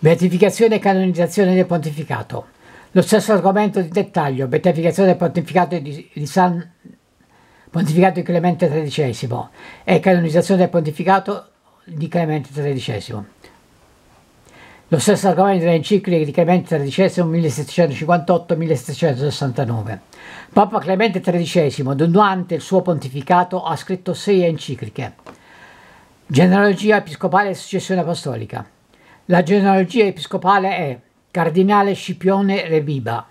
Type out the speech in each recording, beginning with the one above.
Beatificazione e canonizzazione del pontificato. Lo stesso argomento di dettaglio, beatificazione del pontificato di, di San pontificato di Clemente XIII e canonizzazione del pontificato di Clemente XIII. Lo stesso argomento dell'enciclica di Clemente XIII 1758-1769. Papa Clemente XIII, durante il suo pontificato, ha scritto sei encicliche. Genealogia episcopale e successione apostolica. La genealogia episcopale è Cardinale Scipione Rebiba,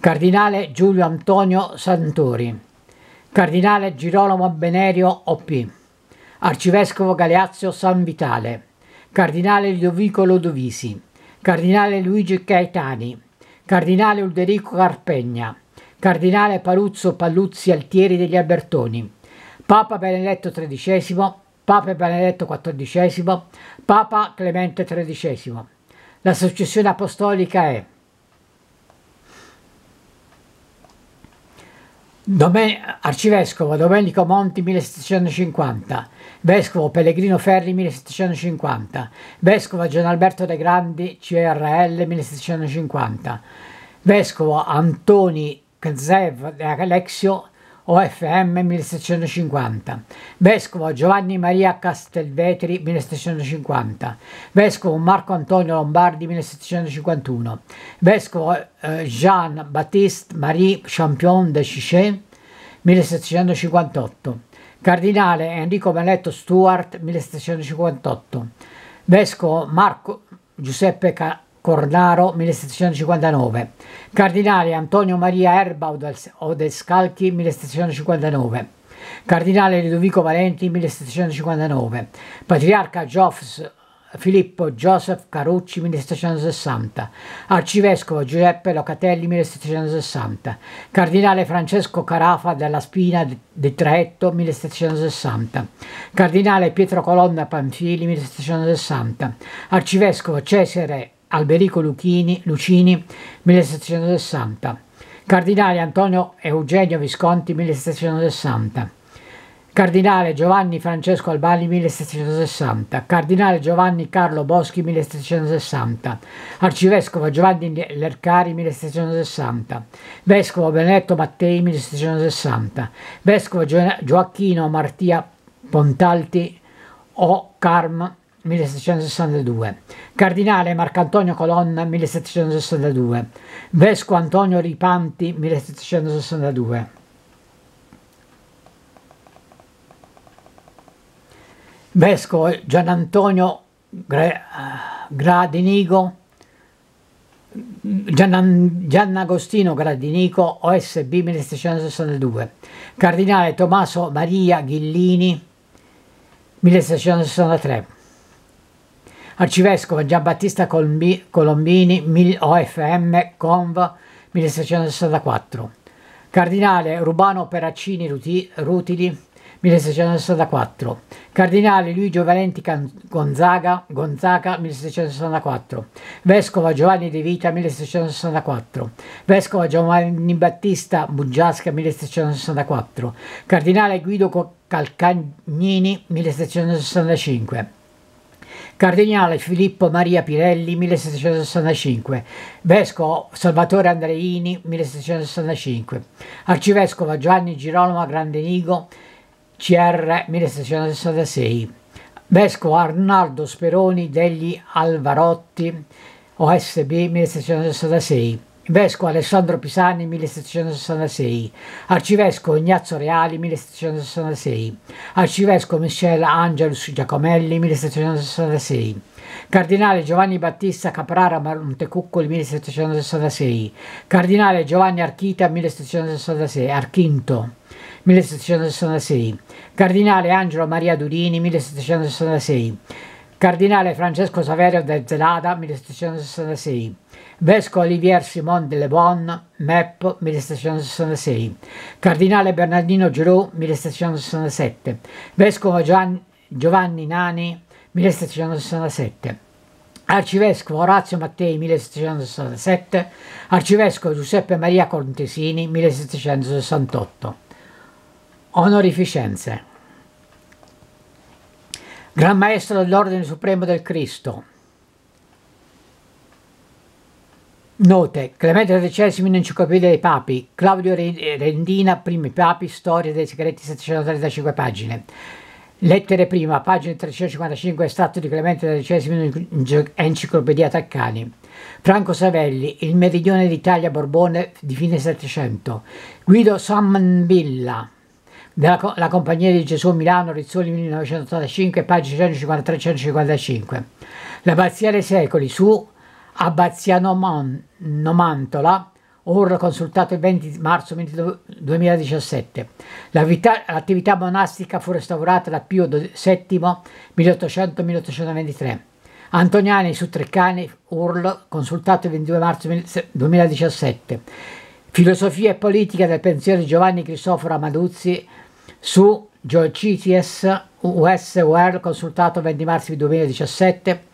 Cardinale Giulio Antonio Santori, Cardinale Girolamo Benerio OP, Arcivescovo Galeazio San Vitale, Cardinale Ludovico Lodovisi, Cardinale Luigi Caetani, Cardinale Ulderico Carpegna, Cardinale Paluzzo Palluzzi Altieri degli Albertoni, Papa Benedetto XIII, Papa Benedetto XIV, Papa Clemente XIII. La successione apostolica è Domen Arcivescovo Domenico Monti 1750, Vescovo Pellegrino Ferri 1750, Vescovo Gianalberto De Grandi CRL 1750, Vescovo Antoni Kzev Alexio OFM 1750, Vescovo Giovanni Maria Castelvetri 1750, Vescovo Marco Antonio Lombardi 1751, Vescovo eh, Jean-Baptiste Marie Champion de Chichet 1758, Cardinale Enrico Benetto Stuart 1758, Vescovo Marco Giuseppe Ca Cornaro 1759, Cardinale Antonio Maria Erba Odescalchi 1759, Cardinale Ludovico Valenti 1759, Patriarca Joffs Filippo Joseph Carucci 1760, Arcivescovo Giuseppe Locatelli 1760, Cardinale Francesco Carafa della Spina di Traetto 1760, Cardinale Pietro Colonna Panfili 1760, Arcivescovo Cesare Alberico Lucchini, Lucini 1760, Cardinale Antonio Eugenio Visconti 1760, Cardinale Giovanni Francesco Albani 1760, Cardinale Giovanni Carlo Boschi 1760, Arcivescovo Giovanni Lercari 1760, Vescovo Benedetto Mattei 1760, Vescovo Gio- Gioacchino Martia Pontalti o Carm 1762, Cardinale Marcantonio Colonna 1762, Vescovo Antonio Ripanti 1762. Vescovo Gianantonio Gradinigo Gian, Giannagostino eh, Gradinico OSB 1662 Cardinale Tommaso Maria Ghillini 1663 Arcivescovo Giambattista Colombini, OFM, Conv, 1664. Cardinale Rubano Peraccini Rutili, 1664. Cardinale Luigi Valenti Gonzaga, Gonzaga 1664. Vescova Giovanni De Vita 1664. Vescova Giovanni Battista Bugiasca 1664. Cardinale Guido Calcagnini 1665. Cardinale Filippo Maria Pirelli 1765, Vescovo Salvatore Andreini 1765, Arcivescovo Gianni Girolamo Grandenigo CR 1766, Vescovo Arnaldo Speroni degli Alvarotti OSB 1766, Vescovo Alessandro Pisani 1766, Arcivescovo Ignazio Reali 1766, Arcivescovo Michel Angelus Giacomelli 1766, Cardinale Giovanni Battista Caprara Montecuccoli 1766, Cardinale Giovanni Archita 1766, Archinto 1766, Cardinale Angelo Maria Durini 1766, Cardinale Francesco Saverio del Zelada 1766, Vescovo Olivier Simon de Le Bon, MEP 1766, Cardinale Bernardino Giroux 1767, Vescovo Gian, Giovanni Nani 1767, Arcivescovo Orazio Mattei 1767, Arcivescovo Giuseppe Maria Contesini 1768. Onorificenze Gran Maestro dell'Ordine Supremo del Cristo. Note, Clemente XIII in Enciclopedia dei Papi, Claudio Rendina, Primi Papi, Storia dei Segreti 735 pagine. Lettere prima, pagina 355, estratto di Clemente XIII Enciclopedia Taccani. Franco Savelli, Il Meridione d'Italia Borbone di fine Settecento. Guido Sammanvilla della, la Compagnia di Gesù Milano Rizzoli 1985, pagina 153-155. L'abbazia dei secoli su Abbazia Nomantola, ora consultato il 20 marzo 2017. L'attività monastica fu restaurata da Pio VII 1800-1823. Antoniani su Treccani, URL, consultato il 22 marzo 2017. Filosofia e politica del pensiero di Giovanni Cristoforo Amaduzzi, su Geocities USWR consultato 20 marzo 2017.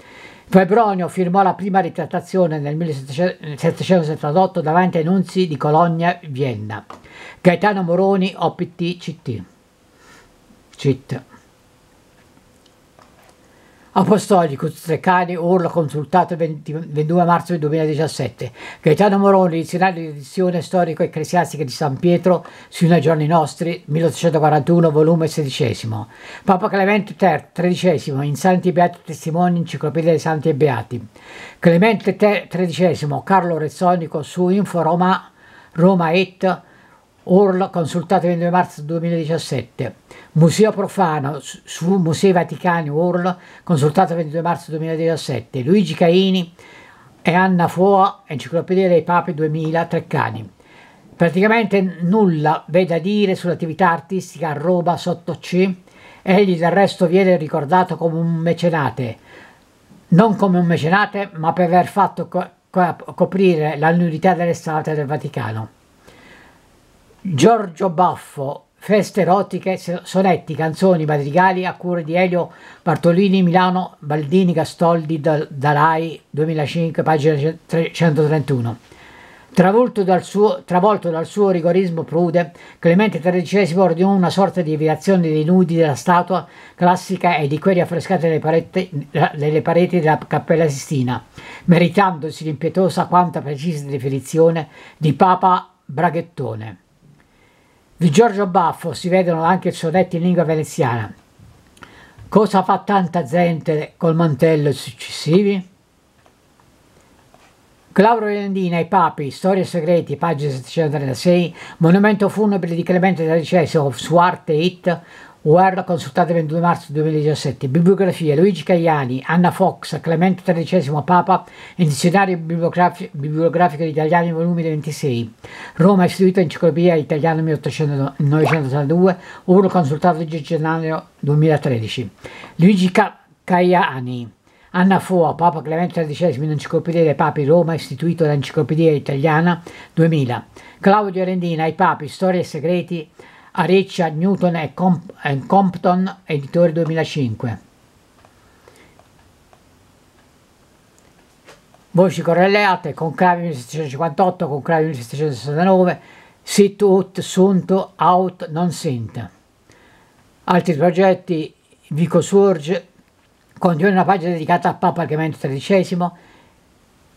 Febronio firmò la prima ritrattazione nel 1778 davanti ai nunzi di Colonia Vienna. Gaetano Moroni, OPT CT. CIT. Apostolicus, Treccani, Orla, consultato 20, 22 marzo 2017. Gaetano Moroni, dizionario di edizione storico-ecclesiastica di San Pietro, sino ai giorni nostri, 1841, volume XVI. Papa Clemente III, XIII, in Santi e Beati Testimoni, Enciclopedia dei Santi e Beati. Clemente XIII, Carlo Rezzonico, su Info Roma, Roma et Orl consultato il 22 marzo 2017. Museo Profano su Musei Vaticani Orl consultato il 22 marzo 2017. Luigi Caini e Anna Fuoa, Enciclopedia dei Papi 2000, Treccani. Praticamente nulla v'è da dire sull'attività artistica a Roma sotto C. Egli del resto viene ricordato come un mecenate, non come un mecenate, ma per aver fatto co- co- coprire la nudità delle statue del Vaticano. Giorgio Baffo, feste erotiche, sonetti, canzoni, madrigali a cura di Elio Bartolini, Milano, Baldini, Castoldi, Dalai, 2005, pagina 131. Travolto dal, suo, travolto dal suo rigorismo prude, Clemente XIII ordinò una sorta di evitazione dei nudi della statua classica e di quelli affrescati nelle pareti, nelle pareti della Cappella Sistina, meritandosi l'impietosa quanta precisa definizione di Papa Braghettone. Di Giorgio Baffo si vedono anche sonetti in lingua veneziana. Cosa fa tanta gente col mantello e successivi? Claudio Landini I Papi, Storie Segreti, pagina 736, Monumento funebre di Clemente XIII, su Arte It, Guarda, consultate 22 marzo 2017. bibliografia Luigi Cagliani, Anna Fox, Clemente XIII Papa e Dizionario bibliografico, bibliografico italiani volumi 26. Roma, Istituto Enciclopedia Italiana 1892, oro consultato il gennaio 2013. Luigi Ca- Caiani. Anna Foa, Papa Clemente XIII, Enciclopedia dei Papi, Roma, istituito l'Enciclopedia Italiana 2000. Claudio Rendina, I Papi, Storie e Segreti, Areccia, Newton e Comp- Compton, editore 2005. Voci correlate, Conclave 1658, Conclave 1669, Sit ut sunto, out non sint. Altri progetti, Vico Surge, contiene una pagina dedicata a Papa Clemente XIII,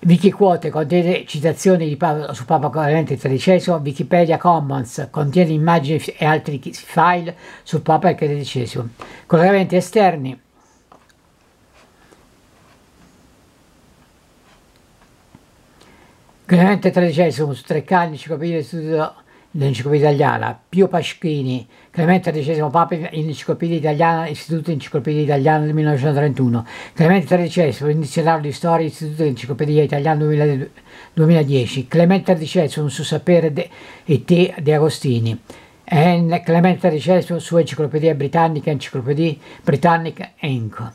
Wiki Quote contiene citazioni di Papa, su Papa Clemente XIII, Wikipedia Commons contiene immagini e altri file su Papa XIII. Collegamenti esterni. Clemente XIII su tre canni, 5 di studio dell'Enciclopedia Italiana, Pio Pasquini, Clemente XIII Papa in Enciclopedia Italiana, Istituto Enciclopedia Italiana del 1931, Clemente XIII, Dizionario di Storia, Istituto Enciclopedia Italiana 2010, Clemente XIII, Un suo sapere e te di Agostini, e Clemente XIII, Sua Enciclopedia Britannica, Enciclopedia Britannica, Enco.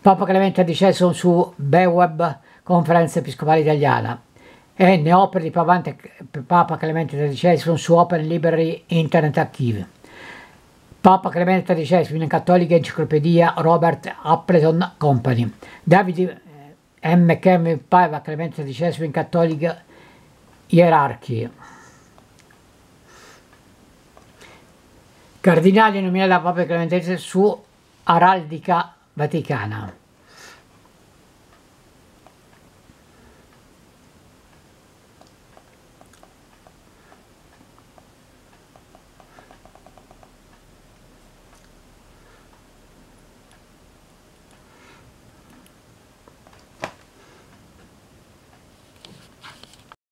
Papa Clemente XII su Beweb, Conferenza Episcopale Italiana, e eh, ne opere di Papa Clemente XIII su Open Library Internet Archive. Papa Clemente XIII, in cattolica enciclopedia Robert Appleton Company. Davide eh, M. Kemp Papa Clemente XIII in cattolica ierarchie. Cardinale nominato da Papa Clemente XIII su Araldica Vaticana.